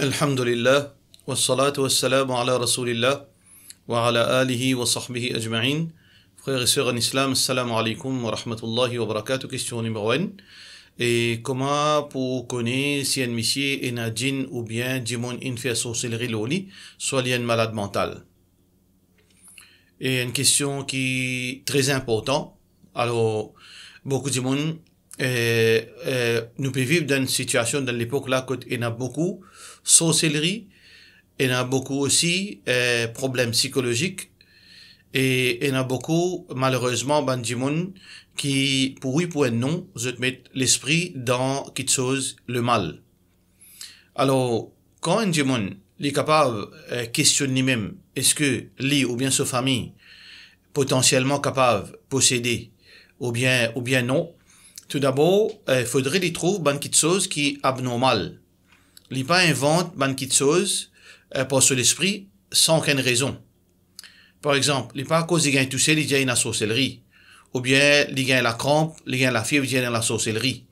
Alhamdulillah, wa salatu wa ala rasulillah, wa ala alihi wa sahbihi ajma'in. Frères et sœurs en islam, assalamu alaikum wa rahmatullahi wa barakatuh. Question numéro 1. Et comment pour connaître si un monsieur est un djinn ou bien djimon in fait sorcellerie loli, soit lié un malade mental? Et une question qui est très importante. Alors, beaucoup de monde, eh, eh, nous vivons vivre dans une situation dans l'époque là, il y en a beaucoup, sorcellerie, il y a beaucoup aussi euh, problèmes psychologiques, et il y en a beaucoup, malheureusement, ben monde qui, pour oui, pour un non, je l'esprit dans quelque chose, le mal. Alors, quand un ben est capable de euh, questionner même, est-ce que lui ou bien sa famille, potentiellement capable de posséder, ou bien, ou bien non, tout d'abord, il euh, faudrait lui trouver ben quelque chose qui est abnormal. Lipa invente ban de choses euh, pour son sans aucune raison. Par exemple, Lipa, à cause de gagne tout seul, il la sorcellerie. Ou bien, il gagne la crampe, il gagne la fièvre, il gagne la sorcellerie.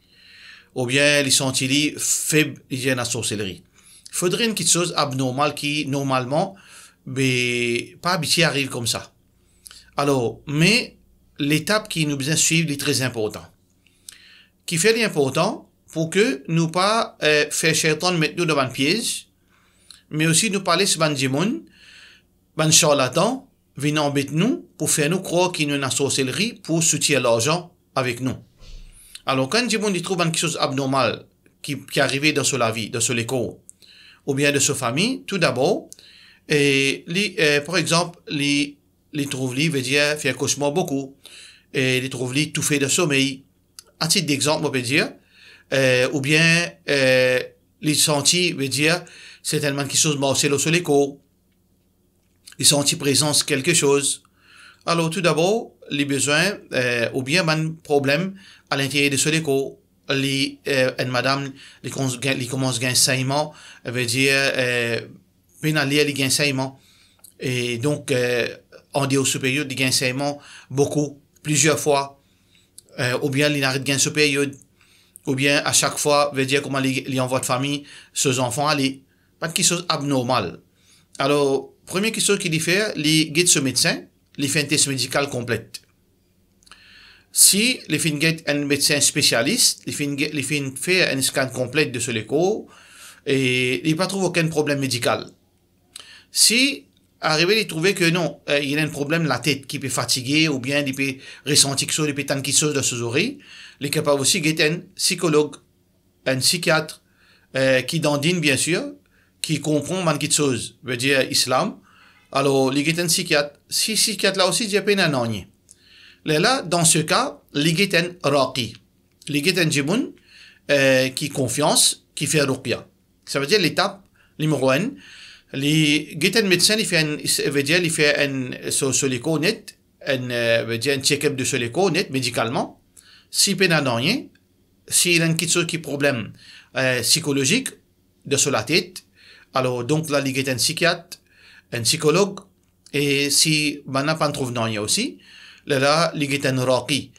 Ou bien, il sentit faible, il gagne la sorcellerie. Il faudrait une petite chose abnormale qui, normalement, mais ben, pas habitué arrive comme ça. Alors, mais l'étape qui nous besoin suivre est très importante. Qui fait l'important, pour que nous pas euh, faire shaitan mettre nous devant piège, mais aussi nous parler ce des Ben charlatan, venir embêter nous pour faire nous croire qu'il nous a une sorcellerie pour soutenir l'argent avec nous. Alors quand Benjamin il trouve quelque chose d'abnormal. qui, qui arrivé dans sa vie, dans son écho, ou bien de sa famille, tout d'abord, et, les, euh, par exemple, les, les trouve veut dire faire cauchemar beaucoup, et les trouve tout fait de sommeil. À titre d'exemple, on peut dire, euh, ou bien euh, les sentis, veut dire, c'est tellement qui chose, bon, c'est le écho Les sentis présence quelque chose. Alors, tout d'abord, les besoins, euh, ou bien, un problème à l'intérieur de soléco les euh, une madame les les commence gain elle veut dire euh, pénalier les gain et donc euh, en on dit au supérieur les beaucoup plusieurs fois euh, ou bien les de gain supérieur ou bien à chaque fois, veut dire comment les envoie de famille, ses enfants, aller pas de quelque chose abnormal. Alors, première question qu'il fait, il guide ce médecin, les fait un test médical complète. Si les fait un médecin spécialiste, il fait, un scan complet de ce lécho, et il pas trouve aucun problème médical. Si arrivé à trouver que non, euh, il a un problème de la tête qui peut fatiguer ou bien il peut ressentir quelque chose, il peut tendre quelque chose ses oreilles, les capables aussi un psychologue, un psychiatre, euh, qui dandine bien sûr, qui comprend mankit chose, veut dire islam. Alors, les un psychiatre, si psychiatre là aussi, j'ai peine un an. Là, dans ce cas, les un raqi, les un jibun euh, qui confiance, qui fait ruqya. Ça veut dire l'étape numéro 1. Les guettes médecin, il fait un, veut dire, il fait un, sur, net, un, euh, veut un check-up de solico net médicalement si pena si rien, s'il a un qui problème euh, psychologique de sur la tête, alors donc là, il est un psychiatre, un psychologue, et si maintenant pas trouve non rien aussi, là, là, il est un raki.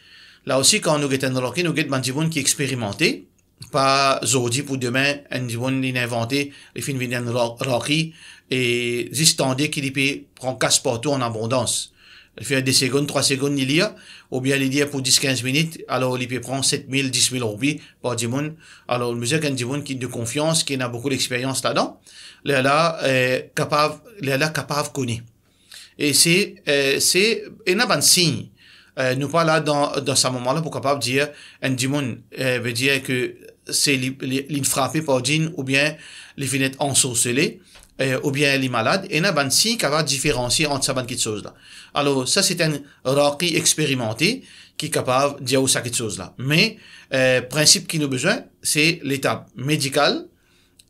Là aussi, quand nous est un raki, nous est un qui expérimenté, pas aujourd'hui pour demain, un divon inventé, les inventé un raki, et juste qui prend prendre casse partout en abondance. Il fait des secondes, trois secondes, il y a, ou bien l'idée pour 10-15 minutes, alors il peut prendre 7 000, 10 000 rubis par Dimoun. Alors le musée Dimoun qui est de confiance, qui a beaucoup d'expérience là-dedans, là est capable, là capable connaît. Et c'est, euh, c'est, il a un signe. Euh, nous pas là dans, dans ce moment-là pour capable dire, un euh, veut dire que c'est l'infrappé par djinn ou bien les fenêtres ensorcelées. Euh, ou bien les malades, et n'a ben qui va différencier entre ces deux choses là. Alors ça c'est un raqi expérimenté qui est capable de dire ça quelque chose là. Mais euh, principe qui nous besoin, c'est l'étape médicale,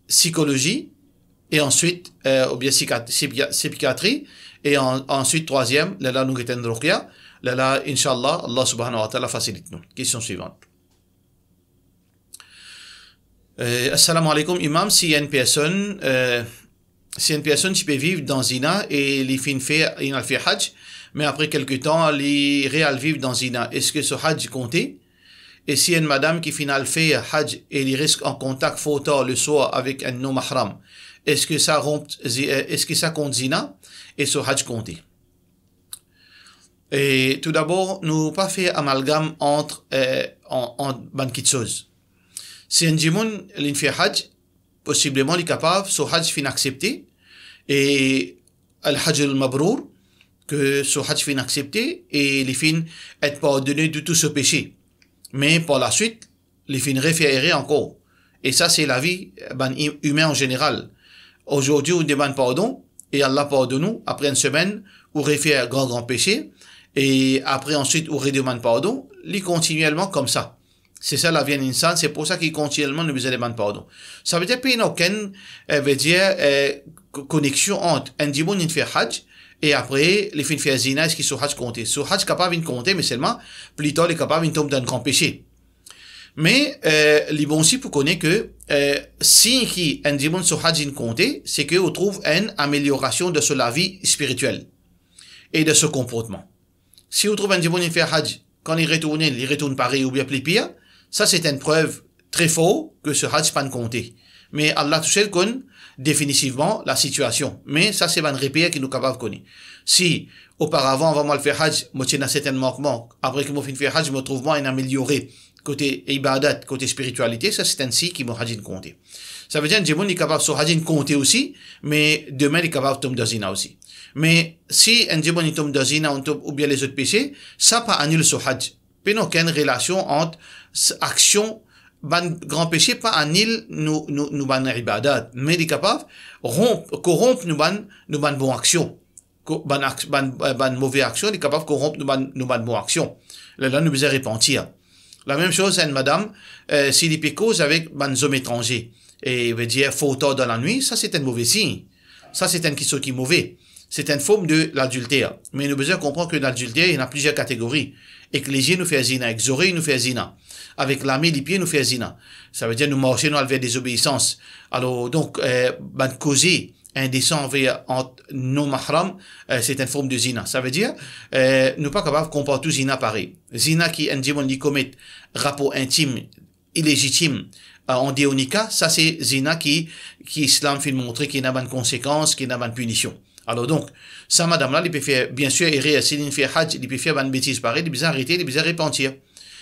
psychologie et ensuite euh, ou bien psychiatrie et ensuite troisième la là nous ruqya, la là, inshallah Allah subhanahu wa ta'ala facilite nous. Question suivante. Euh, assalamu alaikum, imam. Si une personne euh, si une personne qui peut vivre dans Zina et les fin fait, il a fait Hajj, mais après quelques temps, les réel vivre dans Zina. Est-ce que ce Hajj comptait? Et si une madame qui finale fait Hajj et il risque en contact photo le soir avec un non mahram, est-ce que ça rompt, est-ce que ça compte Zina? Et ce Hajj comptait. Et tout d'abord, nous pas faire amalgame entre, euh, en, en, en Si un fait Hajj possiblement les capables, ce hajj fin accepté, et al-hajj al-mabrour, que ce hajj fin accepté, et les fins être pardonné de tout ce péché. Mais par la suite, les fins référés encore. Et ça, c'est la vie eh ben, humaine en général. Aujourd'hui, on demande pardon, et Allah pardonne nous, après une semaine, on réfère grand, grand péché, et après ensuite, on redemande pardon, les continuellement comme ça. C'est ça la vie sang, c'est pour ça qu'il continuellement ne vous demande pardon. Ça veut dire qu'il n'y a aucune euh, veut dire, euh, connexion entre un qui fait hajj et après les fins fait zina, est-ce qu'ils sont hajj comptés Sont hajj capable de compter, mais seulement plutôt est capable de tomber dans un grand péché. Mais euh, les bons aussi pour connaître que euh, si un dimanche sur hajj compté, c'est qu'on trouve une amélioration de la vie spirituelle et de ce comportement. Si on trouve un qui fait hajj, quand il retourne, il retourne pareil ou bien plus pire, ça, c'est une preuve très faux que ce Hajj pas compté. Mais Allah connaît définitivement la situation. Mais ça, c'est un repère qui nous capable connaître. Si, auparavant, avant moi le faire Hajj, moi, à certainement manquement. Après que moi, je fais Hajj, je me trouve moins amélioré. Côté ibadat, côté spiritualité, ça, c'est ainsi qui m'a Hajj compté. Ça veut dire que est capable de Hajj compter aussi, mais demain, il est capable de tomber dans aussi. Mais si un djemoun est tombe dans ou bien les autres péchés, ça pas annule ce Hajj. il n'y a aucune relation entre action ban grand péché pas anil nous nous nous ban ibadat mais est capable rompre corrompre nous ban nous ban bon action ban ban ban mauvaise action est capable corrompre nous ban nous ban bon action là, là nous besoin repentir la même chose c'est hein, madame euh, si les cause avec ban homme étranger et veut dire photo dans la nuit ça c'est un mauvais signe ça c'est un qui qui mauvais c'est une forme de l'adultère mais nous besoin comprendre que l'adultère il y en a plusieurs catégories et nous fait zina exoré nous fait zina avec l'armée les pieds, nous faire zina. Ça veut dire nous marcher, nous avons des obéissances. Alors, donc, euh, ben, causer indécent envers non mahram, euh, c'est une forme de zina. Ça veut dire, euh, nous pas capable de comprendre tout zina pareil. Zina qui, un démon, qui commet rapport intime, illégitime, euh, en déonica, ça c'est zina qui, qui islam fait montrer qu'il a pas de conséquences, qu'il a pas de punition. Alors donc, ça madame là, il peut faire, bien sûr, il fait hajj, il peut faire une bêtise pareil, il peut arrêter, il peut repentir.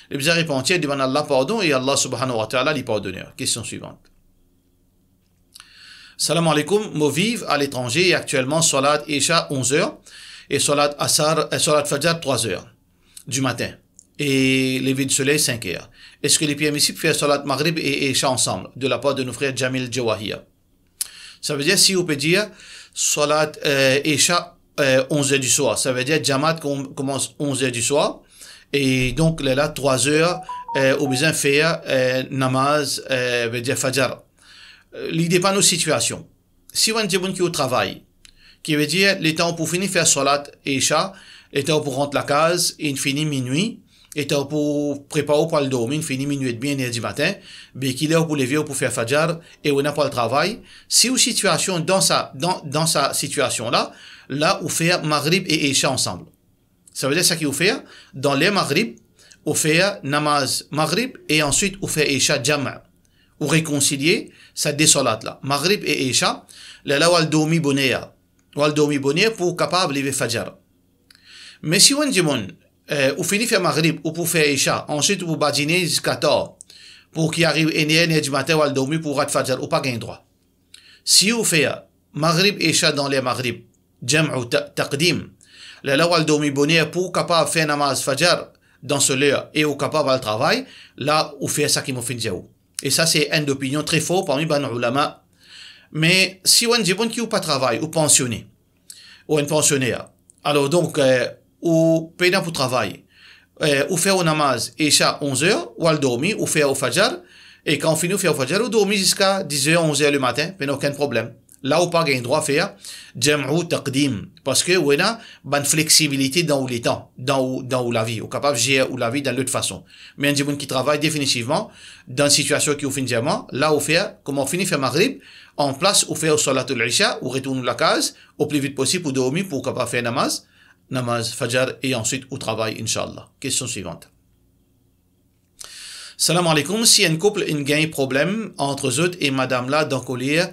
Les biens repentir demandent à Allah pardon et Allah subhanahu wa ta'ala les pardonne. Question suivante. Salam alaikum, vive à l'étranger et actuellement Salat Isha 11h et Salat Asar, Salat Fajr 3h du matin et lever du soleil 5h. Est-ce que les peuvent font Salat Maghrib et Isha ensemble de la part de nos frères Jamil Jawahia Ça veut dire si on peut dire Salat euh, Isha euh, 11h du soir, ça veut dire Jamat commence 11h du soir et donc, là, trois heures, euh, au besoin faire euh, namaz, euh, fajar. Euh, l'idée pas nos situations. Si on dit bon qui au travail, qui veut dire, les temps pour finir faire salat et isha, les temps pour rentrer la case, et finit minuit, et temps pour préparer pour le dormir, finit minuit et bien et du matin, mais qu'il est pour lever pour faire fajar, et on n'a pas le travail. Si une situation, dans sa, dans, dans sa situation là, là, on faire maghrib et isha ensemble. Ça veut dire ce qu'il fait dans les Maghrib, on fait namaz Maghrib et ensuite on fait Isha Jama. Ou réconcilier ces deux là. Maghrib et Isha, la là wal domi bonéa. domi bonéa pour capable de Fajr. Mais si on dit euh, finit faire Maghrib ou pour faire Isha, ensuite on badiner jusqu'à tard pour qu'il arrive et du matin Waldomi pour rat Fajr ou pas gain droit. Si on fait Maghrib et Isha dans les Maghrib, Jam ou Taqdim, L-ewwel pour pour faire faire namaz fajar dans ce lieu et au capable le travail, là, ou faire ça qui m'ont fait Et ça, c'est une opinion très faux parmi les ben, ulama. Mais si on dit bon qui ou pas travail, ou pensionné, ou un pensionné, alors donc, euh, ou payant pour travail, euh, ou faire un namaz, et ça, 11 h ou al dormi, ou faire au fajar, et quand on finit, au fajar, ou dormi jusqu'à 10 h 11 h le matin, pas aucun problème. Là, pas le droit faire taqdim parce que وهنا une flexibilité dans les temps dans dans la vie ou capable gérer ou la vie d'une autre façon mais un gens qui travaille définitivement dans une situation qui au fin diamant là où faire comment finit faire maghrib en place ou faire salat al-isha ou retourne la case au plus vite possible pour dormir pour capable faire namaz namaz fajr et ensuite au travail inshallah question suivante Salam alaikum, si un couple a un problème entre eux et madame là dans collier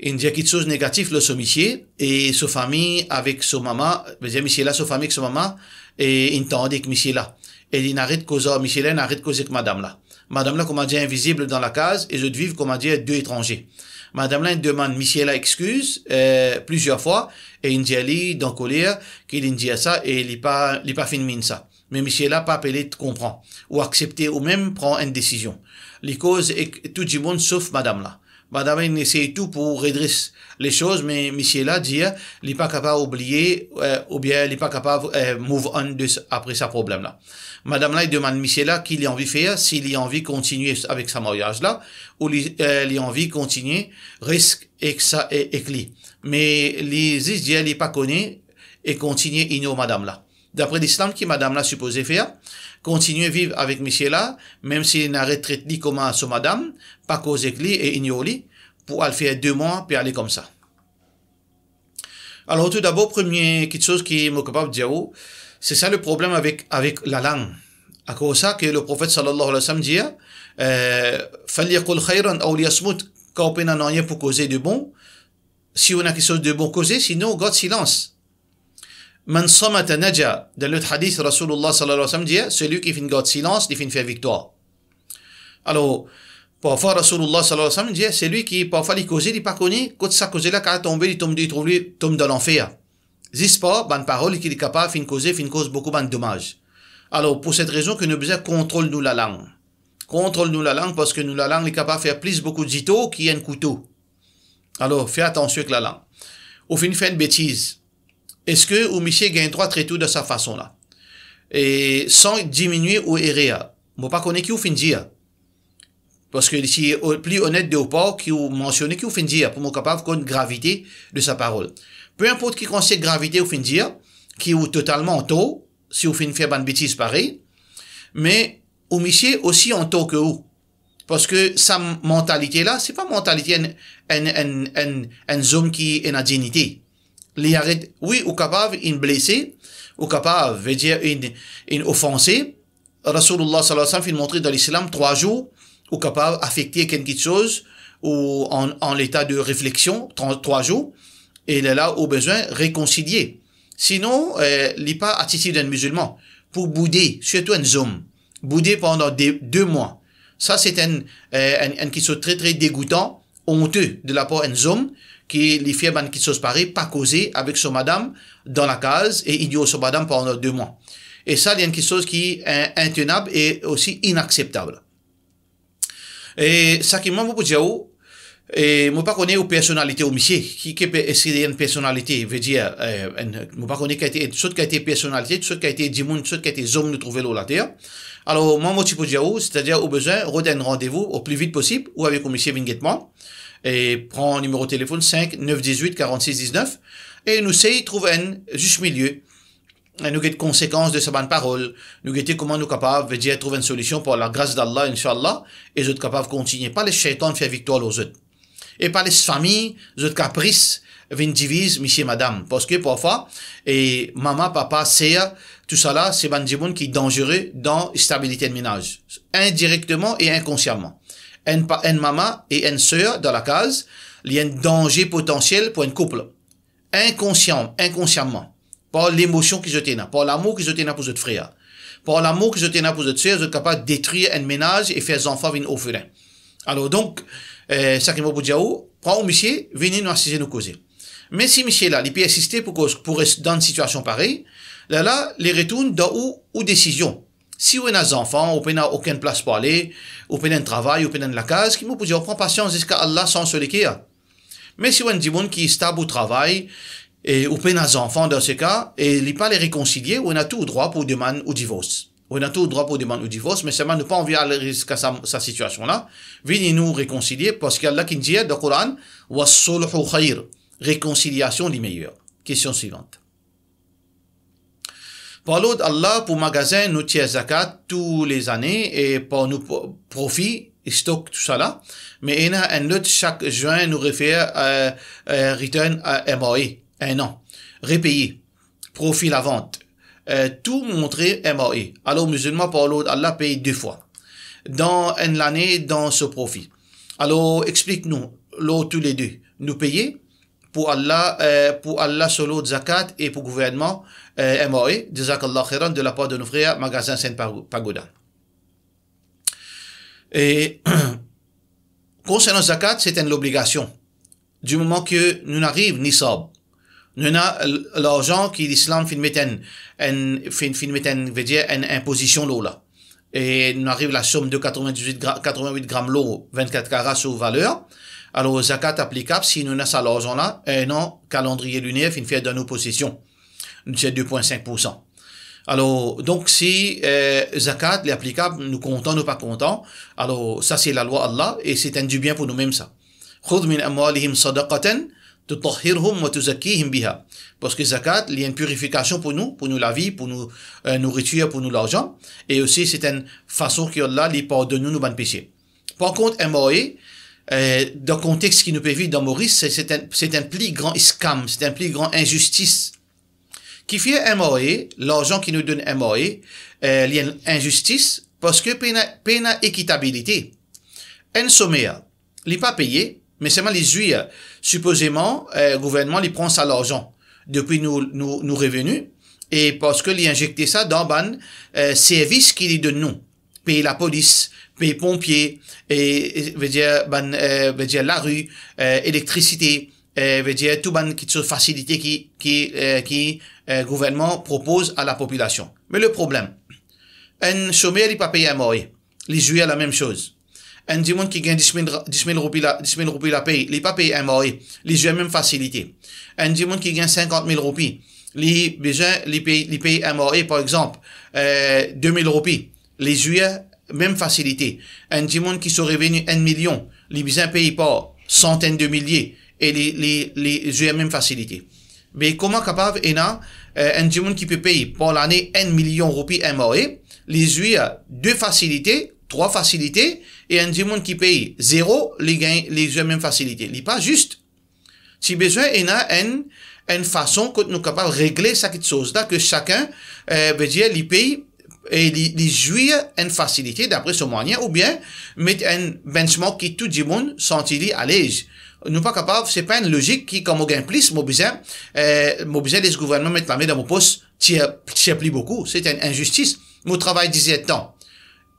il dit quelque chose de négatif le sommier et sa famille avec sa maman dire monsieur là sa famille avec sa maman et il tente que monsieur là et il n'arrête causer monsieur là n'arrête causer que madame là madame là comme on dit invisible dans la case et je comme on dit, deux étrangers madame là demande monsieur là excuse euh, plusieurs fois et il dit dans colère qu'il dit ça et il pas il pas fini mine ça mais monsieur là pas appelé comprend ou accepter ou même prend une décision les causes et tout du monde sauf madame là Madame essaye tout pour redresser les choses, mais monsieur là dit, hein, il n'est pas capable d'oublier, euh, ou bien il n'est pas capable de euh, move on de, après ce problème-là. Madame là, il demande monsieur là qu'il a envie de faire, s'il a envie de continuer avec sa mariage-là, ou il euh, a envie de continuer, risque et que ça et, et Mais les dit, il n'est pas connu et continuer ignorer madame là. D'après l'islam qui madame là supposé faire, continuer à vivre avec monsieur là, même s'il n'a retraite ni comment son madame, pas cause lui et ignorer, pour aller faire deux mois, puis aller comme ça. Alors tout d'abord, première chose qui me capable de dire, oh, c'est ça le problème avec, avec la langue. À cause de ça que le prophète sallallahu alayhi wa sallam dit, euh, فَلْيَقُلْ khayran أَوْ لِيَسْمُتْ Quand on n'a rien pour causer de bon, si on a quelque chose de bon causer, sinon, garde silence. Man samata naja. Dans le hadith, Rasulullah sallallahu alayhi wa sallam dit Celui qui fait une garde silence, il faire une victoire. Alors, parfois, Rasulullah sallallahu alayhi wa sallam dit lui qui, parfois, il cause, il pas connu, quand ça cause là, quand il tombe, il tombe, il trouve, il tombe dans l'enfer. Zis pas, bonne parole, qu'il est capable, fin causer, fin cause beaucoup, de dommages. Alors, pour cette raison que nous besoin contrôle nous la langue. Contrôle nous la langue parce que nous la langue est capable de faire plus beaucoup de zito qu'il un couteau. Alors, fais attention avec la langue. Au fin, faire une bêtise. Est-ce que Oumiché gagne trois tôt de sa façon là Et sans diminuer ou errer. Je hein. ne pas connaître qui vous fin dire. Parce que si plus honnête de ou pas, qui vous mentionne qui dire pour mon capable qu'on gravité de sa parole. Peu importe qui conseille gravité ou fin dire, qui est totalement en tôt, si vous fin faire une bêtise pareil, mais Oumiché aussi en tôt que vous. Parce que sa mentalité là, c'est pas mentalité en, en, en, qui est la dignité arrête, oui, ou capable, une blessée, ou capable, veut dire, une, une offensée. Rasulullah sallallahu alayhi wa sallam, dans l'islam, trois jours, ou capable, affecter quelque chose, ou en, état de réflexion, trois jours, et là, au besoin, réconcilier. Sinon, euh, il n'est pas attitude d'un musulman. Pour bouder, surtout un homme, bouder pendant des, deux mois. Ça, c'est un, euh, qui soit très, très dégoûtant, honteux de la part d'un homme que les qui sont parés pas causé avec son madame dans la case et il dit au son madame pendant deux mois. Et ça, il y a quelque chose qui est intenable et aussi inacceptable. Et ça qui m'a beaucoup dit, oh, et moi pas connais la personnalité au monsieur qui qui essayer une personnalité veut dire euh, moi pas connais qui a été qui a été personnalité ce qui a été dimun ce qui a été homme de trouver là dedans alors moi moi type de dire oh, c'est-à-dire au besoin redonne rendez-vous au plus vite possible ou avec le monsieur Vingetement et prend le numéro de téléphone 5 9 18 46 19 et nous sait trouver un juste milieu. Et nous des conséquences de sa bonne parole. Nous guettons comment nous capables de trouver une solution pour la grâce d'Allah, Inch'Allah, et nous sommes capables de continuer. Pas les de faire victoire aux autres. Et pas les familles, les autres caprices, divise, monsieur et madame. Parce que parfois, et maman, papa, c'est tout ça là, c'est un qui est dangereux dans la stabilité de ménage. Indirectement et inconsciemment un, un maman et une sœur dans la case, il y a un danger potentiel pour un couple. Inconscient, inconsciemment. Par l'émotion qu'ils ont tiens, par l'amour qu'ils ont tiens pour votre frère. Par l'amour qu'ils ont tiens pour votre sœur, ils sont capables de détruire un ménage et faire des enfants venir au furin. Alors donc, euh, ça qui m'a dit, prends monsieur, venez nous assister, nous causer. Mais si monsieur là, il peut assister pour, pour dans une situation pareille, là là, les retourne dans une ou décision. Si on a des enfants, on n'a aucune place pour aller, on pas un travail, on de la case, qui nous peut dire, patience jusqu'à Allah sans se Mais si on avez des gens qui stable au travail, et on a des enfants dans ce cas, et ne pas les réconcilier, on a tout droit pour demander au divorce. On a tout droit pour demander au divorce, mais seulement ne pas envie aller jusqu'à sa, situation-là. Venez nous réconcilier, parce qu'Allah qui dit dans le Coran, « Wa khayr » Réconciliation du meilleur. Question suivante l'autre, Allah, pour magasin, nous tient zakat tous les années et pour nous profit, stocke tout ça là. Mais il y a un autre chaque juin nous réfère euh, euh, return à MOE, un an. Répayer, profit la vente. Euh, tout montrer MOE. Alors musulmans, par l'autre, Allah paye deux fois. Dans une année, dans ce profit. Alors explique-nous, l'autre tous les deux, nous payer pour Allah, pour Allah solo zakat et pour gouvernement, euh, MOE, de la part de nos frères Magasin Saint pagoda Et concernant Zakat, c'est une obligation. Du moment que nous n'arrivons ni sommes nous avons l'argent qui l'islam fin une imposition l'eau là. Et nous arrive la somme de 98, 88 grammes l'eau, 24 carats sous valeur. Alors, zakat applicable si nous n'avons pas l'argent là, et non, calendrier lunaire fin fait de nos possessions c'est 2,5%. Alors, donc, si euh, zakat est applicable, nous comptons, nous pas comptons. Alors, ça, c'est la loi Allah et c'est un du bien pour nous-mêmes, ça. Parce que zakat, il y a une purification pour nous, pour nous la vie, pour nous euh, nourriture, pour nous l'argent. Et aussi, c'est une façon que Allah lui pardonne nous, nous bonnes péchés. Par contre, un euh, dans le contexte qui nous peut dans Maurice, c'est un, un plus grand scam, c'est un plus grand injustice qui fait MOE, l'argent qui nous donne MOE, euh, il y a une injustice parce que pena, équitabilité. En sommaire, il n'est pas payé, mais seulement les juifs, supposément, euh, le gouvernement, il prend ça l'argent depuis nos, nous, nous revenus et parce que il injecté ça dans ban euh, service qu'il donne nous. Payer la police, payer pompiers, et, ben, euh, veut dire la rue, électricité, euh, veut dire tout ce facilité qui qui euh, qui euh, gouvernement propose à la population. Mais le problème, un sommet il pas payé à Les Juifs la même chose. Un dimanche qui gagne 10 000, 10 roupies la, 10 000 roupies la pas payé à Les même facilité. Un dimanche qui gagne 50 000 roupies, les besoin les paye à moi par exemple 2 euh, 000 roupies. Les juillets, même facilité. Un dimanche qui se 1 million, les besoin paye pas centaines de milliers et les, les, les UMM facilités. Mais comment capable, et y euh, un monde qui peut payer pour l'année 1 million de roupies MOE, les UI deux facilités, trois facilités, et un monde qui paye zéro, les gains, les mêmes facilités. n'est pas juste. Si besoin, il y a une, façon que nous capable régler cette chose-là, que chacun, euh, veut dire, les pays et les, les jouir une facilité d'après ce moyen, ou bien mettre un benchmark qui tout le monde sent à l'aise nous pas capables, c'est pas une logique qui, comme gain plus, besoin euh, besoin les gouvernements mettre la dans mon poste, qui plus beaucoup. C'est une injustice. Mon travail disait tant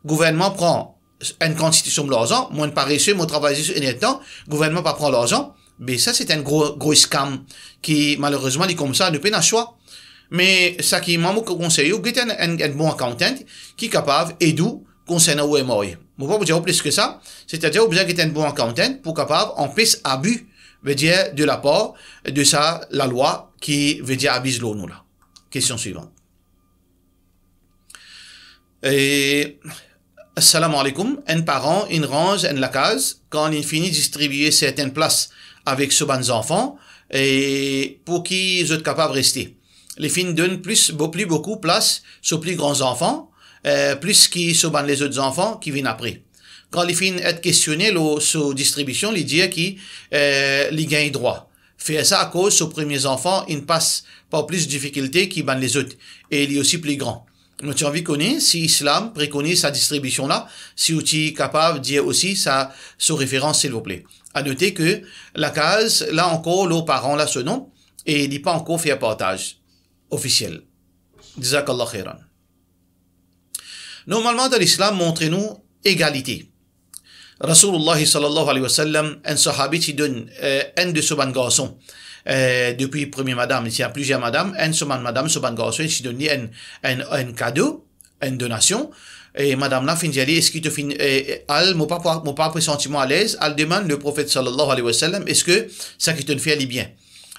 Gouvernement prend une constitution de l'argent, moins de je mon travail disait tant Gouvernement pas prend l'argent. Mais ça, c'est un gros, gros scam qui, malheureusement, dit comme ça ne peut pas choix. Mais ça qui m'a conseillé, c'est un, un, un, bon accountant qui est capable doux concernant où est mort. Je vous dire oh, plus que ça. C'est-à-dire, vous avez un bon accountant pour capable, en plus, abus, veut dire, de l'apport de ça, la loi qui veut dire abuse Question suivante. Et, Assalamu alaikum, un parent, une range, une la case, quand il finit de distribuer certaines places avec ce bon enfants, et pour qu'ils soient capables de rester. Les filles donnent plus, plus beaucoup place aux plus grands enfants, euh, plus qui sont les autres enfants qui viennent après. Quand les filles être questionnées sur distribution, ils disent qui euh, gagnent droit. Fait ça à cause aux premiers enfants, ils ne passent pas plus de difficultés qu'ils les autres. Et il est aussi plus grand. nous tu envie envie connaître si l'islam préconise sa distribution là, si vous êtes capable de dire aussi sa, sous référence, s'il vous plaît. À noter que la case, là encore, l'eau parents là ce nom, et il n'est pas encore fait un partage officiel. Jazakallah Normalement, dans l'islam, montrez-nous égalité. Rasulullah sallallahu alayhi wa sallam, un sahabi qui donne euh, un de ce garçon. Euh, depuis premier madame, il y a plusieurs madames, un seman madame, ce garçon, il donne un, un, un cadeau, une donation. Et madame là, fin est-ce qu'il te fin, elle, euh, euh, mon pas, mon pas sentiment à l'aise, elle demande le prophète sallallahu alayhi wa sallam, est-ce que ça qui te fait aller bien?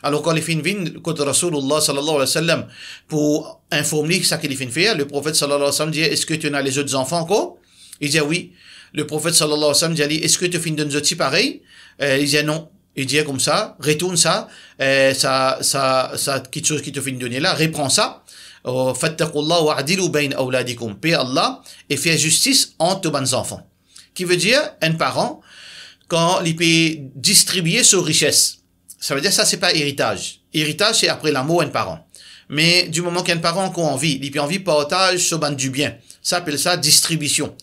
Alors quand les filles viennent, quand Rasulullah sallallahu alayhi wa sallam, pour informer ça qu'il fin faire, le prophète sallallahu alayhi wa sallam dit, est-ce que tu as les autres enfants encore? Il dit oui. Le prophète sallallahu alayhi wa sallam dit, est-ce que tu finis d'un autre pareil? Euh, il dit non. Il dit comme ça, retourne ça, euh, ça, ça, ça, quelque chose qui te finit donner là, reprends ça. Euh, Fattakullah wa adilu bain awladikum. Paix Allah et fais justice entre tes enfants. Qui veut dire, un parent, quand il peut distribuer ses richesses, ça veut dire ça, c'est pas héritage. Héritage, c'est après l'amour mort un parent. Mais du moment qu'un parent qu'on envie, il peut envie partage sur bande du bien. Ça appelle ça distribution.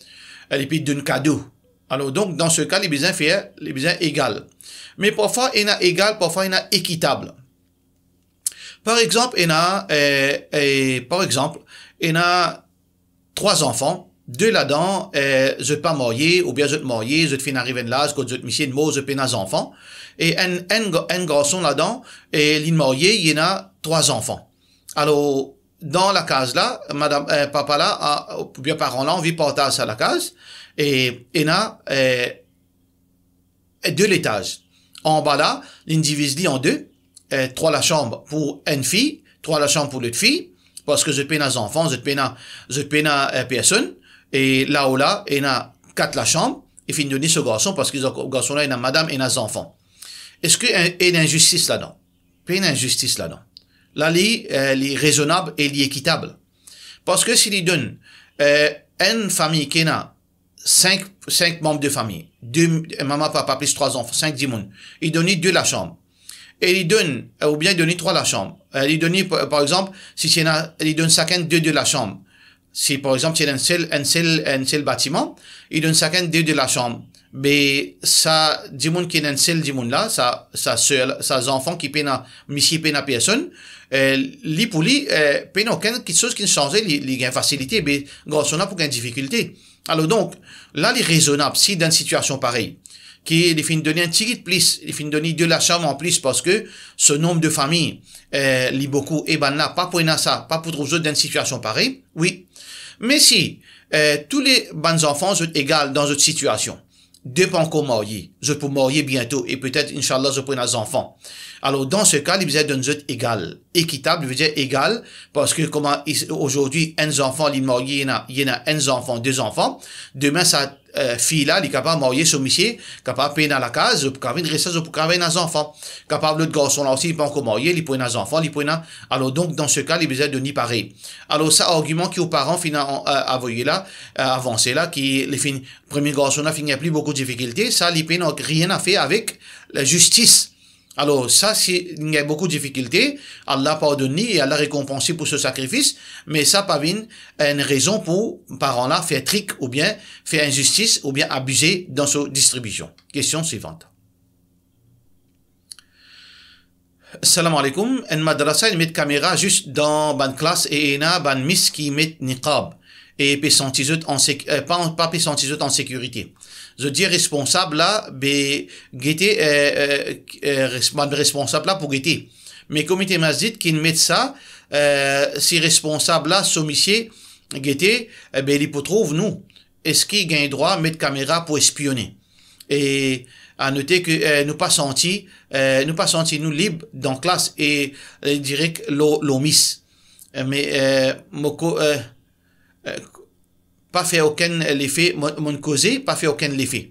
Elle peut d'un cadeau. Alors donc, dans ce cas, les besoins faire les besoins égal. Mais parfois, il y en a égal, parfois, il y en a équitable. Par exemple, il y a, euh, par exemple, il y a trois enfants. Deux là-dedans, euh, je pas marié, ou bien je te marié, je te fin arriver là, je te mis de mot, je peux enfants et un, un, garçon là-dedans, et l'une mariée, il y en a trois enfants. Alors, dans la case là, madame, euh, papa là, a, bien parents là, on vit portage à la case, et il y en a euh, deux étages. En bas là, l'une divise en deux, euh, trois la chambre pour une fille, trois la chambre pour l'autre fille, parce que je paye nos enfants, je paye je paye personne, et là-haut là, il y en a quatre la chambre, et fin de donner ce garçon, parce que ce garçon là, il y en a madame et des enfants. Est-ce qu'il y a une injustice là-dedans Il y a une injustice là-dedans. La loi, euh, elle est raisonnable et elle est équitable. Parce que s'il donne euh, une famille qui a cinq, cinq membres de famille, deux, maman, papa, plus trois enfants, cinq, dix il donne deux la chambre. Et il donne, euh, ou bien il donne trois la chambre. Il donne, par exemple, si c'est il donne chacun deux de la chambre. Si, par exemple, c'est un seul, un seul, un seul bâtiment, il donne chacun deux de la chambre mais monde qui nan du monde là ça sa seul ça enfants qui pena misi pena personne euh, li pour lui euh, peine aucun quelque chose qui change li li gain facilité mais a pour gain difficulté alors donc là les raisonnable si dans une situation pareille qui les fin donner un petit de plus les fin donner de la en plus parce que ce nombre de familles euh, li beaucoup et ben là pas pour une ça pas pour autres dans une situation pareille oui mais si e, tous les bons enfants sont égaux dans une situation deux pas encore mariés. Je peux marier bientôt et peut-être, Inch'Allah, je prends des enfants. Alors, dans ce cas, il veut dire d'une égal, Équitable, il veux dire égal, parce que comment, aujourd'hui, un enfant, il marié, il y en a un enfant, deux enfants. Demain, ça euh, fille-là, il est capable de marier son monsieur, capable de payer à la case, pour une vienne rester, pour qu'elle vienne enfant ses enfants. Capable, l'autre garçon là aussi, il peut encore marier, il peut avoir des enfants, il peut avoir... Alors, donc, dans ce cas, il besoin de ni pareil. Alors, ça, argument qui aux parents, finalement, euh, là, euh, avancé là, qui, les fin, premier garçon là, finit plus beaucoup de difficultés, ça, il peut rien à faire avec la justice. Alors ça, il y a beaucoup de difficultés. Allah pardonne et Allah récompense pour ce sacrifice, mais ça, Pavine, une raison pour, parents là, faire trick ou bien faire injustice ou bien abuser dans sa distribution. Question suivante. Salam alaikum. En madrasa, met met caméra juste dans ban classe et il y a ban miss qui met niqab et euh, en pas pas en sécurité. Je dis responsable là, be guetter euh, euh, euh bah, responsable là pour guetter. Mais comme il m'a dit qu'il met ça, euh, si responsable là sommissier guetter, eh ben il peut trouver nous. Est-ce qu'il gagne droit à mettre caméra pour espionner? Et à noter que nous pas senti, nous pas senti nous libres dans classe et direct l'omis. Mais moko, euh, pas fait aucun effet, mon causé, pas fait aucun effet,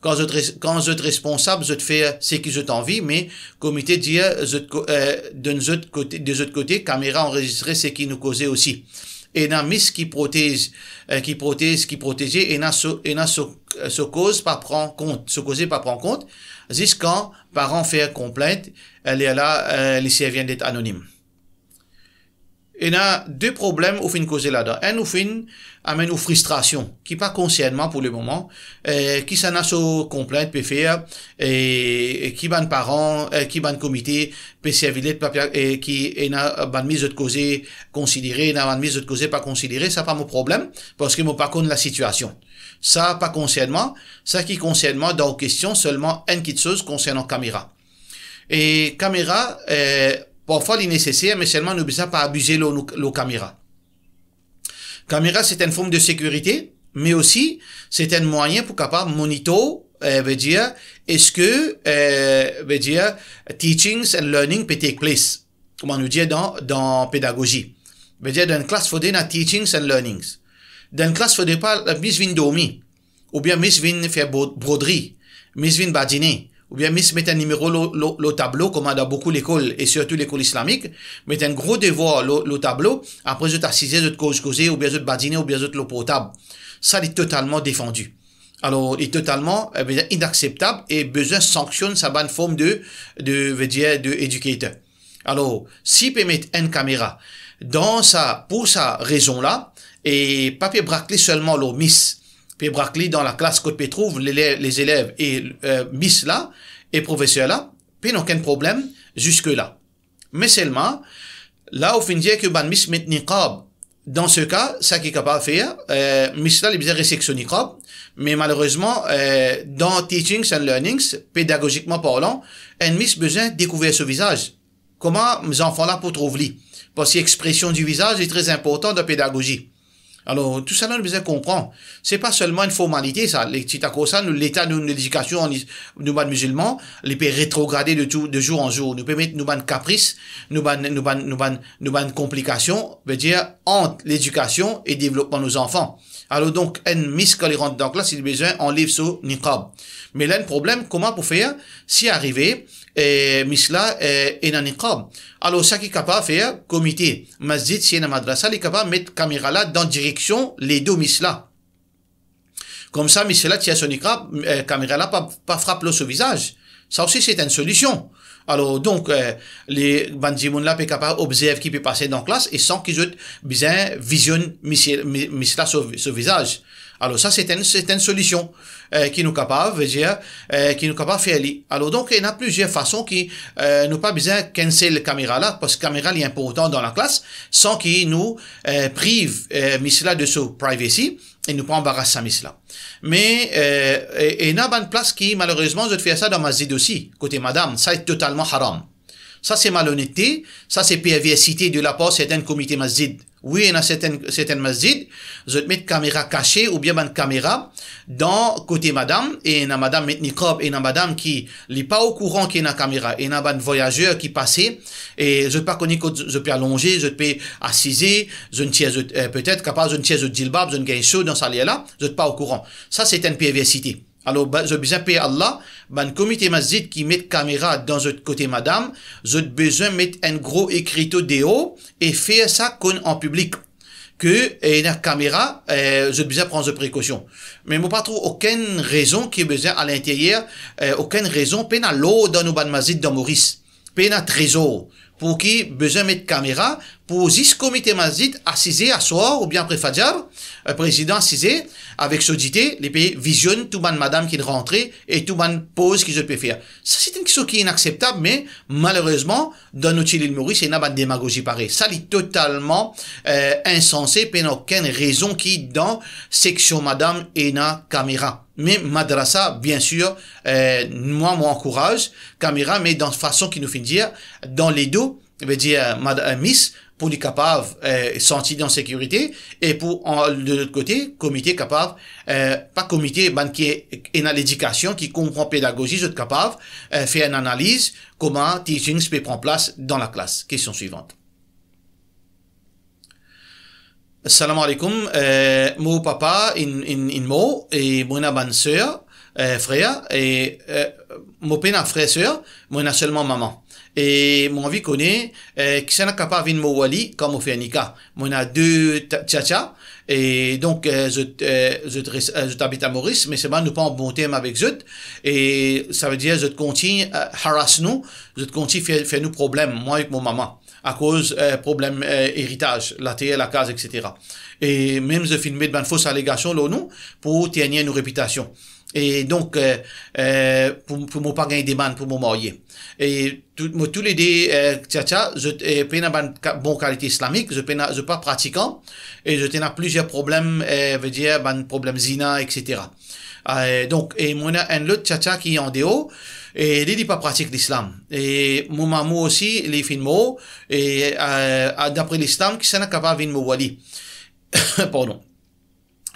Quand vous quand responsable, vous faites euh, ce que vous envie, mais comité dit, euh, de d'un autre côté, des autres côtés, caméra enregistrée ce qui nous causait aussi. Et n'a mis qui protège, qui protège, qui protégeait, et n'a et n'a cause pas prend compte, se causer pas prendre compte, jusqu'à quand parents faire complainte, elle est là, les viennent d'être anonymes. Il y a deux problèmes au fin causer là-dedans. Un au fin amène aux frustrations, qui pas consciemment pour le moment, qui s'en a sur complainte peut faire, et, qui ban parents, et qui ban comité, peut servir et qui est n'a ban mise de causer considéré, n'a ban mise de causer pas considéré, ça pas mon problème, parce que mon pas de la situation. Ça pas consciemment, ça qui consciemment dans question seulement une chose concernant caméra. Et caméra, euh, parfois il est mais seulement n'oubliez pas abuser nos caméras. caméra. Caméra, c'est une forme de sécurité, mais aussi c'est un moyen pour capable monito euh, veut dire est-ce que euh, veut dire teachings and learning peut take place comme on nous dit dans dans pédagogie veut dire dans une classe faut na teachings and learnings dans une classe faut pas miss vin dormir, ou bien miss vin faire broderie miss vin badiner ou bien Miss met un numéro le tableau, comme dans beaucoup l'école, et surtout l'école islamique, met un gros devoir le tableau, après de t'assisais, de cause causer, ou bien de badiner, ou bien de l'eau potable. Ça, est totalement défendu. Alors, il est totalement eh inacceptable et besoin sanctionne sa bonne forme de, de, veut dire, de éducateur. Alors, si peut mettre une caméra dans sa, pour sa raison-là, et papier braclé seulement miss puis Brackley, dans la classe que tu les, élèves et euh, Miss là, et professeur là, puis n'ont aucun problème jusque-là. Mais seulement, là, au fin de que Ben Miss met niqab. Dans ce cas, ça qui est capable de faire, euh, Miss là, les de niqab. Mais malheureusement, euh, dans Teachings and Learnings, pédagogiquement parlant, un Miss besoin de découvrir ce visage. Comment mes enfants là pour trouver Parce que l'expression du visage est très importante dans la pédagogie. Alors, tout ça, nous veut comprendre. C'est pas seulement une formalité, ça. Les ça, l'État de l'éducation, nous, ban musulmans, les pays rétrogradés de tout, jour en jour. Nous permettre nous ban caprice, nous ban, nous ban, nous ban, nous complications, veut dire, entre l'éducation et développement de nos enfants. Alors donc, un que les rentes rentre dans la classe, il a besoin, son niqab. Mais là, le problème, comment pour faire, si arriver, et un niqab. Alors, ça qui est capable de faire, comité, masjid, siena, madrasa, il est capable de mettre caméra dans direction les deux misla. Comme ça, misla, tient son la euh, caméra là, pas, pas frappe visage. Ça aussi, c'est une solution. Alors, donc, euh, les bandimoun là, capable observe qui peut passer dans la classe et sans qu'ils aient besoin vision misla, misla, visage. Alors ça, c'est une, c'est une solution euh, qui nous capable, dire, euh, qui nous capable faire aller. Alors donc, il y a plusieurs façons qui euh, nous pas besoin de cancel la caméra là, parce que caméra est important dans la classe, sans qu'il nous prive euh, euh de son privacy et nous pas embarrasser là. Mais il y a une place qui, malheureusement, je fais ça dans ma zid aussi, côté madame, ça est totalement haram. Ça, c'est malhonnêteté, ça, c'est perversité de la part d'un comité masjid oui, dans certaines, certaines masjids, je mets une caméra cachée ou bien une caméra dans côté madame, et a madame met et une madame qui n'est pas au courant qu'il y a une caméra, et a un voyageur qui passait, et je pas connaître je peux allonger, je peux assiser, je ne tiens euh, peut-être capable, je ne tiens le dilbab, je ne gagne chaud dans sa là, je ne suis pas au courant. Ça, c'est une perversité. Alors, je payer Allah, ben, comité masjid qui met caméra dans le côté madame, je besoin mettre un gros de haut et faire ça comme en public. Que, et la caméra, euh, je besoin prendre des précautions. Mais moi, pas trop aucune raison qui est besoin à l'intérieur, euh, aucune raison, peine l'eau dans nos ban dans Maurice. Peine à trésor. Pour qui besoin mettre caméra, pour comité comité masjid assis à soir ou bien après Fajr, le euh, président assisé, avec saudité, les pays visionnent tout ban madame qui est rentrée et tout pose pause qu'ils peuvent faire. Ça, c'est une question qui est inacceptable, mais malheureusement, dans notre île Maurice, il n'y a pas démagogie pareille. Ça, est totalement euh, insensé, n'y a aucune raison qui, dans section madame, et n'a caméra. Mais madrasa, bien sûr, euh, moi, moi, encourage caméra, mais dans façon qui nous fait dire, dans les dos, veut dire, madame, miss, pour les capables euh, sentir en sécurité et pour en, de l'autre côté comité capable euh, pas comité ben, qui est dans l'éducation qui comprend pédagogie être capable euh, faire une analyse comment teaching peut prendre place dans la classe question suivante Salam alaikum, euh, mon papa, in, in, in mo, et mon bonne sœur, euh, frère, et euh, mon père frère sœur, moi seulement maman et mon vie connaît euh, qui s'en capable vin à wali comme au Fénica on a deux tcha et donc euh, je euh, je t'habite à Maurice mais c'est pas nous pas en bon thème avec eux. et ça veut dire je continue harass nous je continue faire faire nous problème moi avec mon maman à cause euh, problème euh, héritage, la terre, la case, etc. Et même je filmer de fausses allégations, là, nous pour tenir nos réputations. Et donc, euh, euh, pour, pour mon des demande pour mon marier. Et tout, tous les deux, euh, tcha, je euh, pas une bonne qualité islamique, je ne je pas pratiquant, et je tenais plusieurs problèmes, euh, veut dire, ben, problèmes zina, etc. Euh, donc, et moi, un autre tcha, qui est en déo, et il n'est pas pratique l'islam. Et mon maman aussi, est les films, et euh, d'après l'islam, qui s'en est capable de me Pardon.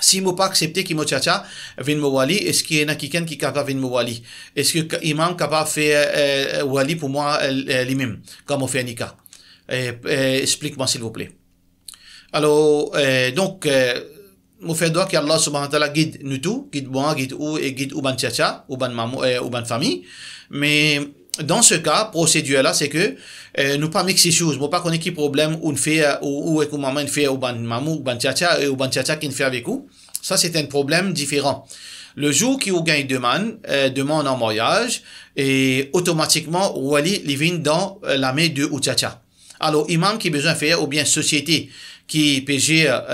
Si m'ont pas accepté qui Chacha vin wali est-ce qu'il y en a quelqu'un qui capable vin wali est-ce que imam capable faire wali euh, pour moi euh, euh, lui-même comme on fait nika eh, eh, explique-moi s'il vous plaît alors eh, donc mu fait doit Allah subhanahu wa ta'ala guide nous tous guide moi guide ou et guide ou ban Chacha ou ban mamou ou ban ben famille mais dans ce cas, procédure là, c'est que euh, nous pas mixer choses. Nous pas connaître qui problème ou fait euh, ou ou maman une fait ou ban mamou ban tchatcha et euh, ou ban tchatcha qui fait avec vous. Ça c'est un problème différent. Le jour qui ou gagne demande euh, demande en mariage et automatiquement ou ali living dans euh, la main de ou tchatcha. Alors imam qui besoin faire ou bien société qui peut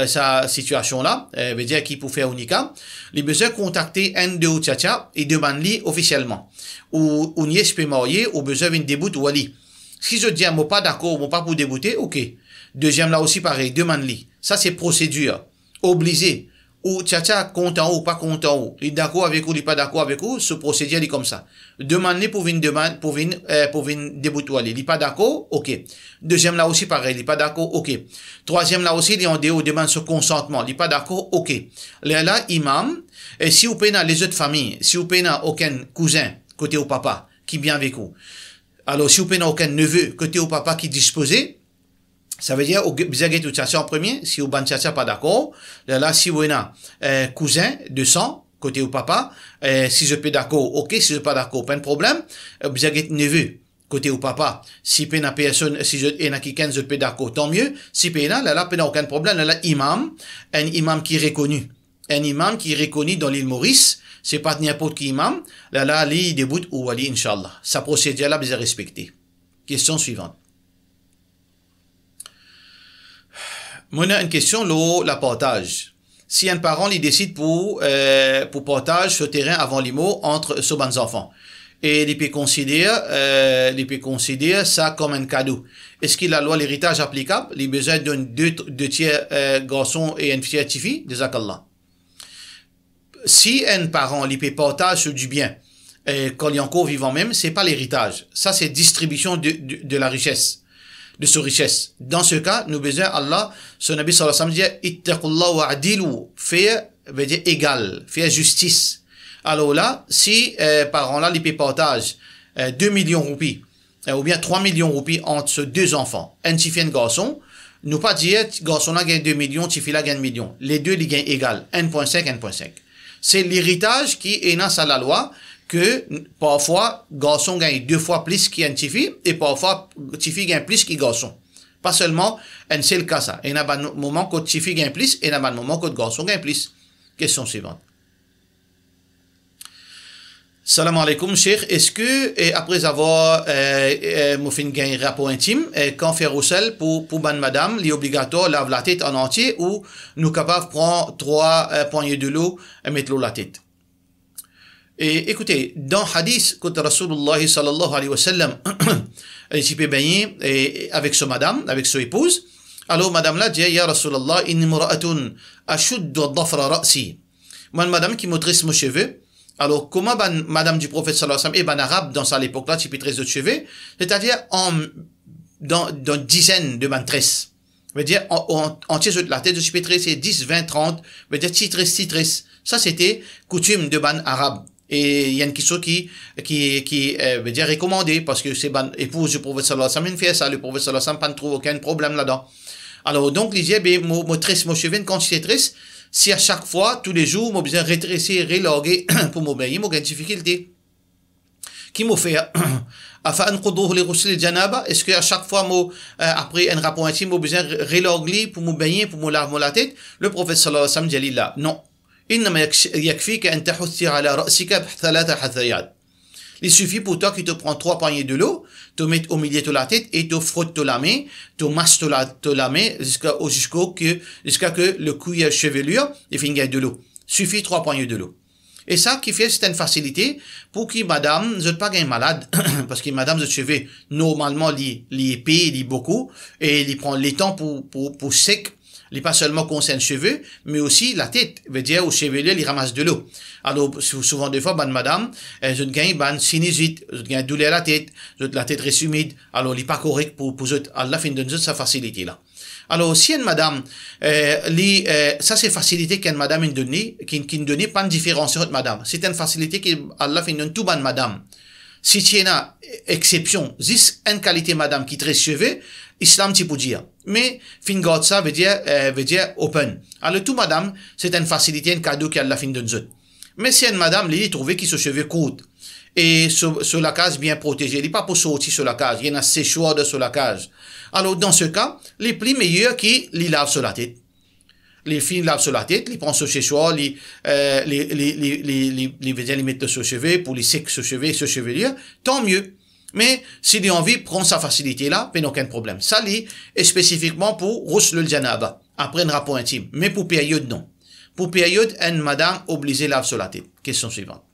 sa situation-là, euh, veut dire qui peut faire unica, il a besoin contacter un de ou tcha et demander officiellement. Ou, on y est ou besoin une débute ou Si je dis, moi pas d'accord, moi pas pour débouter, ok. Deuxième là aussi pareil, demande-lui. Ça c'est procédure. Obligé ou tcha content ou pas content ou, il d'accord avec ou, il pas d'accord avec ou, ce procédé est comme ça. Demander pour une demande, pour une euh, pour une Il pas d'accord, ok. Deuxième là aussi pareil, il pas d'accord, ok. Troisième là aussi, il en demande ce consentement. Il pas d'accord, ok. Là, imam, et si vous n'avez les autres familles, si vous n'avez aucun cousin, côté au papa, qui vient avec vous. Alors, si vous n'avez aucun neveu, côté au papa qui disposait, ça veut dire, vous avez tout ça en premier, si vous ne pas d'accord, là, si vous avez un euh, cousin de sang, côté au papa, euh, si je peux d'accord, ok, si je pas d'accord, pas de problème, euh, vous avez neveu côté au papa. Si pe na personne, si je, peux d'accord, tant mieux. Si vous na, là, là, pas aucun problème, là, là, imam, un imam qui est reconnu. Un imam qui est reconnu dans l'île Maurice, c'est pas n'importe qui imam, là, là, lui, il débute ou ali, inshallah. Sa procédure, là, vous respecté. Question suivante. une question, portage. Si un parent il décide pour, euh, pour portage ce terrain avant l'IMO entre ses bons enfants, et il peut considérer, euh, il peut considérer ça comme un cadeau. Est-ce a la loi l'héritage applicable, Les besoins besoin d'un deux, tiers euh, garçon et une fille tifi, Zakallah. Si un parent il peut portage sur du bien, encore vivant même, c'est pas l'héritage. Ça, c'est distribution de, de, la richesse de sa richesse. Dans ce cas, nous besoin Allah, son Nabi sallallahu alayhi wa sallam veut dire égal, faire justice. Alors là, si, euh, par là, les partage 2 euh, millions roupies, euh, ou bien 3 millions roupies entre deux enfants, un et un garçon, nous pas dire, garçon là gagne 2 millions, si là gagne 1 million. Les deux, ils gagnent égal, 1.5, 1.5. C'est l'héritage qui est à la loi, que parfois, garçon gagne deux fois plus qu'une fille, et parfois, fille gagne plus qu'un garçon. Pas seulement, un seul cas ça. Il y a un moment que fille gagne plus, et il y a un moment que garçon gagne plus. Question suivante. Salam alaikum, cher. Est-ce que, et après avoir, euh, euh, un rapport intime, et quand faire au sel pour, pour madame, est obligatoire lave la tête en entier ou nous capables prendre trois euh, poignées de l'eau et mettre l'eau la tête? Et écoutez, dans Hadith, quand Rasulullah sallallahu alayhi wa sallam s'y fait baigner et avec sa madame, avec son épouse, alors madame là dit, Ya Rasulullah, inni mura'atun ashuddu dhafra ra'si. Moi, madame qui me tresse mon cheveu, alors, comment ben, madame du prophète sallallahu alayhi wa sallam, et ben arabe, dans sa l'époque là, tu peux tresser de cheveux, c'est-à-dire en, dans, dans dizaines de mantresses. veut dire, en, en, en la tête de tu peux tresser 10, 20, 30, à dire, titres, titres. Ça, c'était coutume de ban arabe. Et une Kisso qui, qui, qui euh, veut dire recommandé, parce que c'est ben, épouse du prophète sallallahu alayhi wa sallam, fait ça, le prophète sallallahu alayhi wa sallam ne trouve aucun problème là-dedans. Alors donc, les eh yeux ben, moi, triste, moi, je quand je triste, si à chaque fois, tous les jours, moi, besoin rétrécir, reloguer, pour m'obéir, moi, j'ai une difficulté. Qui m'a fait, afin de les rousses de janaba, est-ce que à chaque fois, moi, euh, après un rapport intime, j'ai besoin reloguer pour m'obéir, pour me laver la tête, le prophète sallallahu alayhi wa sallam dit là, non. Il suffit pour toi que tu prends trois poignées de l'eau, te mettre au milieu de la tête et te frottes la main, te masses la, main jusqu'à jusqu que, jusqu'à que le chevelure et finir de l'eau. Suffit trois poignées de l'eau. Et ça qui fait, c'est une facilité pour que madame, ne ne pas malade, parce que madame, je cheveux, normalement, lié l'y paye, beaucoup, et il prend le temps pour, pour, pour sec, il pas seulement concerne cheveux, mais aussi la tête. veut dire, au cheveux, il ramasse de l'eau. Alors, souvent, des fois, ben, madame, je eh, gagne, ben, sinusite, je gagne douleur à la tête, la tête très humide. Alors, il pas correct pour, pour à Allah fin de sa facilité, là. Alors, si une madame, euh, ça c'est facilité qu'une madame une qui ne donne pas de différence autre madame. C'est une facilité qu'Allah fait dans tout madame. Si tu as exception, c'est une qualité madame qui très cheveux, pou dire, Mais fin ça veut dire, eh, veut dire open. Alors tout madame, c'est une facilité, un cadeau qui a la fin de zone. Mais si une madame, lui, trouvé qu'il se cheveux court. Et sur, sur, la case bien protégée. Il n'est pas pour sortir sur la case. Il y en a séchoir de sur la case. Alors, dans ce cas, les plis meilleurs qui lui lave sur la tête. Les filles lavent sur la tête, ils prennent sur séchoir, euh, les, les, les, les, les, les, mettent sur cheveux pour les sécher sur cheveux et sur Tant mieux. Mais s'il y a envie, prend sa facilité là, mais aucun problème. Ça lit est spécifiquement pour roussel le janaba, après un rapport intime. Mais pour période, non. Pour période, une madame obligée lave Question suivante.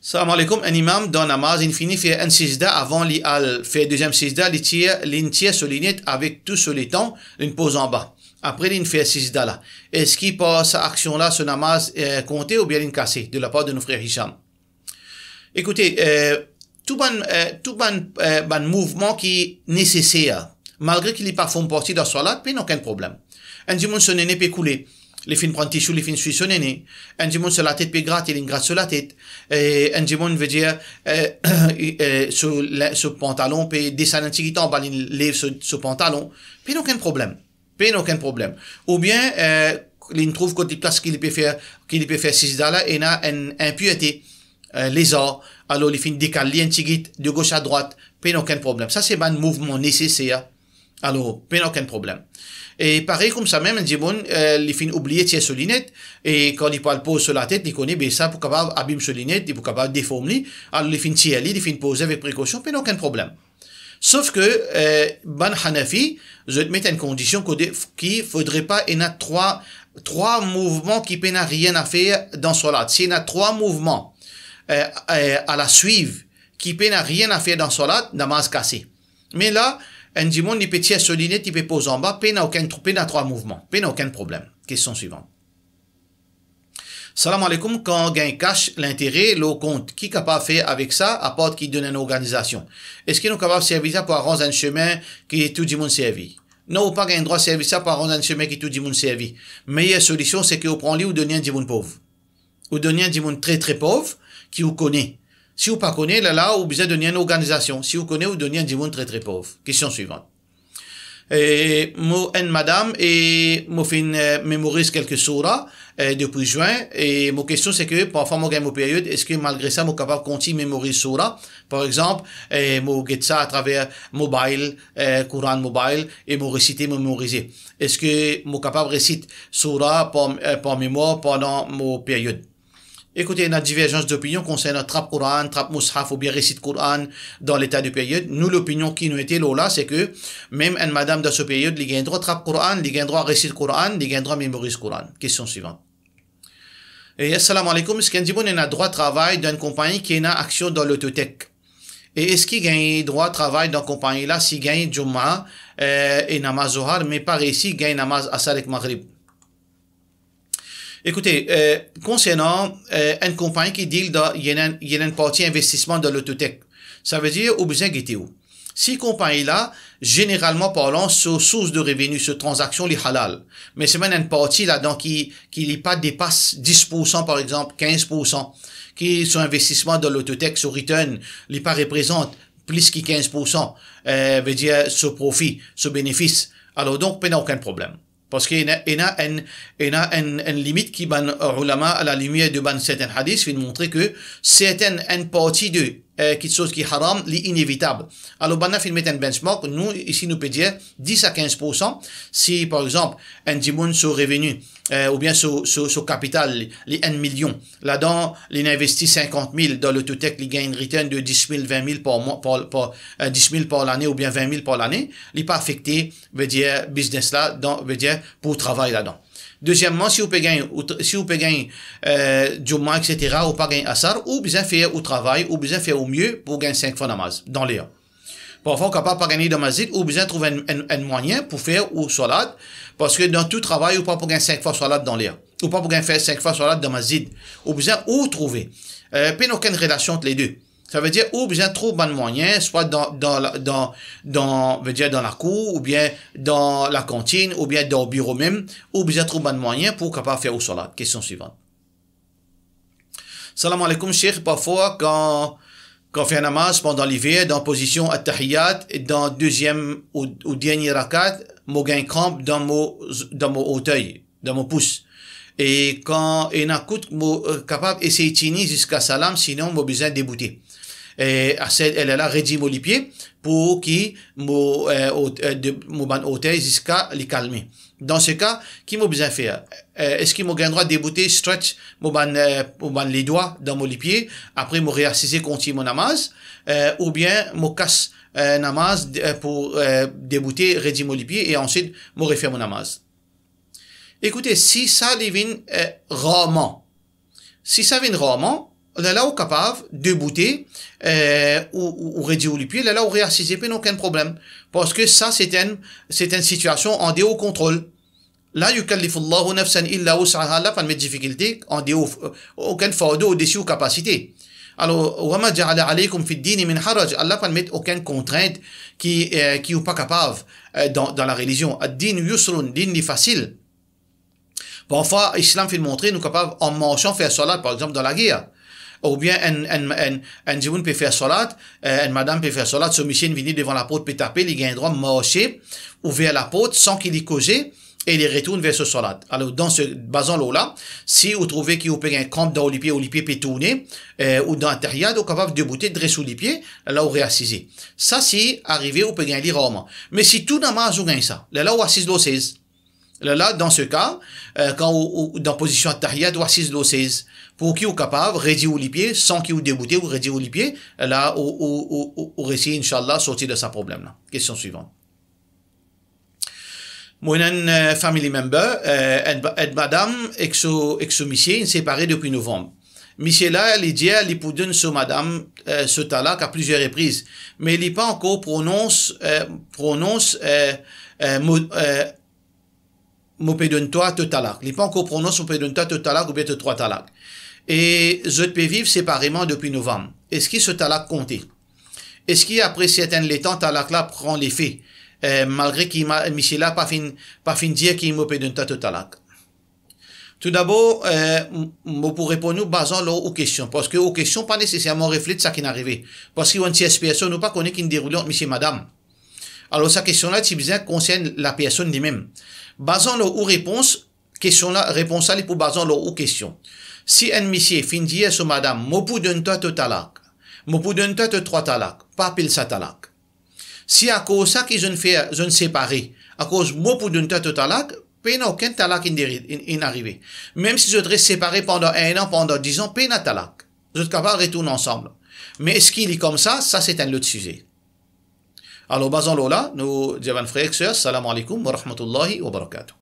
Salam alaikum, un imam dans namaz finit fait un sisda avant li al fait deuxième sisda, il tire l'entier soulignette avec tout sur les temps, une pause en bas. Après il fait sisda là. Est-ce qu'il passe action là, ce namaz euh, compté ou bien est cassé de la part de nos frères Hicham? Écoutez, euh, tout bon, euh, tout bon, euh, bon mouvement qui est nécessaire, malgré qu'il n'est pas fait partie de n'y puis aucun problème. Un dimanche, ce n'est pas coulé. Les fins prennent tissu, les fins suivent son aîné. Un dimanche sur la tête, puis gratte, il gratte sur la tête. Et un dimanche veut dire, euh, euh sur ce pantalon, puis descendre un petit temps, il lève ce pantalon. Puis aucun problème. Puis aucun problème. Ou bien, euh, il trouve côté place qu'il peut faire, qu'il peut faire six dollars et n'a une impureté. Euh, les ors, alors les fins décalent, lien de gauche à droite, pas aucun problème. Ça, c'est un mouvement nécessaire. Alors, pas aucun problème. Et pareil comme ça même, dit bon, euh, les fins ces solinettes, et quand ils parlent pose sur la tête, ils connaissent ça pour abîment abîmer ils pour capable déformer, alors les fins tirer, les fins poser avec précaution, pas aucun problème. Sauf que, euh, Ban Hanafi, je te mets une condition qu'il faudrait pas, il y a trois, trois mouvements qui peuvent rien à faire dans cela. S'il y a trois mouvements, euh, euh, à la suivre, qui peut n'a rien à faire dans Solat, namaz cassé. Mais là, un dimon, il peut tirer sur il peut poser en bas, peine n'a aucun, peine à trois mouvements, peine n'a aucun problème. Question suivante. Salam alaikum, quand on gagne cash, l'intérêt, le compte, qui est capable de faire avec ça, à part qui donne une organisation. Est-ce qu'il est capable de servir ça pour arranger un chemin qui est tout du monde servi? Non, ou pas le droit de servir ça pour arranger un chemin qui est tout du monde servi. Meilleure solution, c'est qu'on prend lui ou donner un dimon pauvre. Ou donner un dimon très très pauvre, si vous connaissez, Si vous pas connaissez là, là, vous besoin une organisation. Si vous connaissez, vous donnez un monde très très pauvre. Question suivante. Et, moi, une madame, et, moi, fin, euh, mémorise quelques sourats, euh, depuis juin, et ma question c'est que, parfois, moi, gagne ma période, est-ce que malgré ça, moi, capable de continuer à mémoriser sourds? Par exemple, et, euh, moi, get ça à travers mobile, courant mobile, et moi, réciter, mémoriser. Est-ce que, moi, capable de réciter les par, par mémoire pendant ma période? Écoutez, il y a une divergence d'opinion concernant Trap Quran, Trap Mushaf ou bien récit Quran dans l'état de période. Nous, l'opinion qui nous était là, c'est que même une madame dans ce période, il gagne droit Trap Quran, il gagne droit récit Quran, il gagne droit mémorise Quran. Question suivante. Et assalamu alaikum, est-ce y a droit de travail d'une compagnie qui a action dans l'autothèque? Et est-ce qu'il gagne droit de travail d'une compagnie là s'il gagne Jumma euh, et Namaz Zohar, mais pas ici, il gagne Namaz Asar Maghrib? Écoutez, euh, concernant euh, une compagnie qui deal qu'il y a une partie investissement dans l'autotech. Ça veut dire, au besoin où. Ces compagnie là généralement parlant, sur source de revenus, sur transactions, les halal. Mais c'est même une partie là-dedans qui, qui n'est pas dépasse 10%, par exemple, 15%, qui, sur investissement dans l'autotech, sur return, n'est pas représente plus que 15%, euh, veut dire, ce profit, ce bénéfice. Alors donc, pas aucun problème. Parce qu'il y a, une, limite qui, euh, ulama, à la lumière de ban certains hadiths, il montrer que certaines une partie de euh, quelque chose qui est haram, l'inévitable. Alors, ben, il met un benchmark. Nous, ici, nous peut 10 à 15%. Si, par exemple, un dimoun sur revenu, euh, ou bien sur, capital, les 1 million. Là-dedans, il investit 50 000 dans l'autotech, il gagne une return de 10 000, 20 000 par mois, par, par, 10 euh, 000 par l'année, ou bien 20 000 par l'année. Il n'est pas affecté, veut dire, business là, dans, veut dire, pour travailler là-dedans. Deuxièmement, si vous pouvez gagner, si vous pouvez euh, etc., ou pas gagner Asar, ou bien faire au travail, ou bien faire au mieux pour gagner 5 fois namaz dans l'air. Parfois, on capable pas gagner de ou bien trouver un, moyen pour faire ou salade, parce que dans tout travail, ou pas pour gagner 5 fois salade dans l'air, ou pas pour gagner faire 5 fois salat dans mazid, ou besoin ou trouver. Euh, aucune relation entre les deux. Ça veut dire, ou bien trop de moyens, soit dans, dans, dans, dans, veut dire dans la cour, ou bien dans la cantine, ou bien dans le bureau même, ou bien trop de moyens pour capable faire au salat. Question suivante. Salam alaikum, cheikh. Parfois, quand, quand on fait un namaz pendant l'hiver, dans position at-tahiyat, et dans deuxième ou, ou dernier rakat, mon gain crampe dans mon, dans mon hauteuil, dans mon pouce et quand il n'a euh, capable d'essayer de tenir jusqu'à salam, sinon, on besoin de débouter eh, elle est là reġimu mon pied pour qui mo euh, euh mo hôtel jusqu'à les calmer dans ce cas qui m'a besoin faire euh, est-ce qu'il mo gain droit débouter stretch mon ban euh, les doigts dans mon pied après mo réassiser contre mon namaz ou bien mo casse euh, namaz pour euh, débouter mon pied et ensuite mo refaire mon namaz écoutez si ça devient euh, rarement si ça vient rarement on est là où capable de bouter euh, ou, ou, ou réduire les pieds, là où réassiser pieds, aucun problème. Parce que ça, c'est une, c'est une situation en déhaut contrôle. Là, yukallifullahu nafsan illa usaha, là, pas de difficulté, en déhaut, euh, aucun fardeau au-dessus ou capacité. Alors, ma ja'ala alaykum fi dini min haraj. Allah pas mettre aucune contrainte qui, euh, qui ou pas capable euh, dans, dans la religion. Ad-din yusrun, din ni facile. Parfois, l'islam fait montrer, nous capable en mention faire salat, par exemple, dans la guerre ou bien un djoun peut faire solade, euh, une madame peut faire solat, ce monsieur vient devant la porte, peut taper, il a un droit de marcher, ouvrir la porte sans qu'il y cause, et il retourne vers ce solat. Alors, dans ce, basant là, si vous trouvez qu'il a un camp dans les pieds, ou les pieds peut tourner, euh, ou dans l'intérieur, vous capable de bouter, de sous les pieds, là, vous réassisez. Ça, c'est arrivé, vous pouvez gagner rarement. Mais si tout n'a pas ça, là, vous assise l'eau. Là, dans ce cas, euh, quand ou, ou, dans position tahiyat, ou assise 16, pour qui est capable, rédiger ou lipier, sans qui ou débouté ou rédiger ou lipier, là, ou, ou, ou, ou inshallah, sortir de sa problème-là. Question suivante. Mon euh, family member, euh, et madame, ex-monsieur, séparé depuis novembre. monsieur là, il dit, sur madame, ce talak à plusieurs reprises. Mais il pas encore prononce, prononce, euh, mopedontoa te talak. Les pas prononce mopedontoa te talak ou bien te trois talak. Et je peux vivre séparément depuis novembre. Est-ce que ce talak comptait? Est-ce qu'après certaines les temps, talak là prend l'effet? Euh, malgré qu'il m'a, Michela pas fin, pas fin dire qu'il mopedontoa te talak. Tout d'abord, euh, pour répondre, basons aux questions. Parce que aux questions, pas nécessairement reflète ça qui est arrivé. Parce qu'on sait personne nous pas connaît qui déroule entre monsieur madame. Alors, sa question-là, si bien concerne la personne elle même Basant leur ou réponse, question là, réponse à pour basant leur ou question. Si un monsieur finit sur eh, madame, mopou d'un toi te talak, mopou d'un toi te trois talak, pas pile sa talac. Si à cause ça qu'ils ont fait, ils ont séparé, à cause mopou d'un toi te talak, peine aucun talak arrivé. Même si je devrais séparer pendant un an, pendant dix ans, peine à talak. Je êtes capable de retourner ensemble. Mais est-ce qu'il est comme ça? Ça, c'est un autre sujet. على بازالولا نو جبان فريكسيوس السلام عليكم ورحمة الله وبركاته